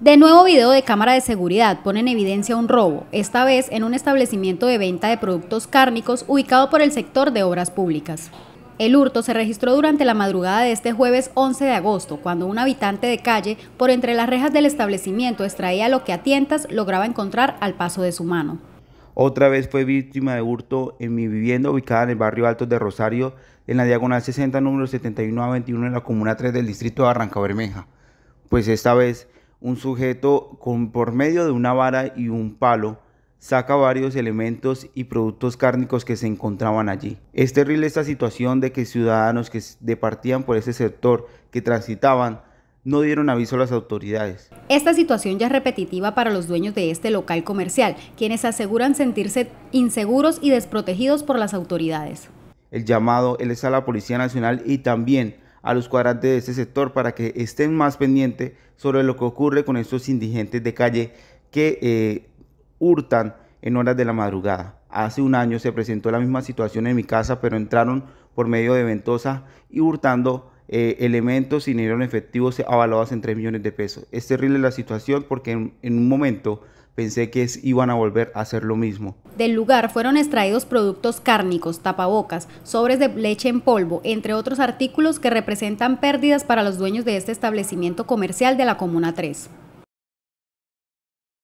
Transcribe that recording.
De nuevo video de cámara de seguridad pone en evidencia un robo, esta vez en un establecimiento de venta de productos cárnicos ubicado por el sector de obras públicas. El hurto se registró durante la madrugada de este jueves 11 de agosto, cuando un habitante de calle, por entre las rejas del establecimiento, extraía lo que a tientas lograba encontrar al paso de su mano. Otra vez fue víctima de hurto en mi vivienda ubicada en el barrio Altos de Rosario, en la diagonal 60, número 71 a 21, en la comuna 3 del distrito de Barranca Bermeja. Pues esta vez un sujeto con, por medio de una vara y un palo saca varios elementos y productos cárnicos que se encontraban allí. Es terrible esta situación de que ciudadanos que departían por ese sector, que transitaban, no dieron aviso a las autoridades. Esta situación ya es repetitiva para los dueños de este local comercial, quienes aseguran sentirse inseguros y desprotegidos por las autoridades. El llamado él es a la Policía Nacional y también a los cuadrantes de este sector para que estén más pendientes sobre lo que ocurre con estos indigentes de calle que eh, hurtan en horas de la madrugada. Hace un año se presentó la misma situación en mi casa, pero entraron por medio de Ventosa y hurtando eh, elementos y dinero en efectivo avalados en 3 millones de pesos. Es terrible la situación porque en, un momento pensé que iban a volver a hacer lo mismo. Del lugar fueron extraídos productos cárnicos, tapabocas, sobres de leche en polvo, entre otros artículos que representan pérdidas para los dueños de este establecimiento comercial de la Comuna 3.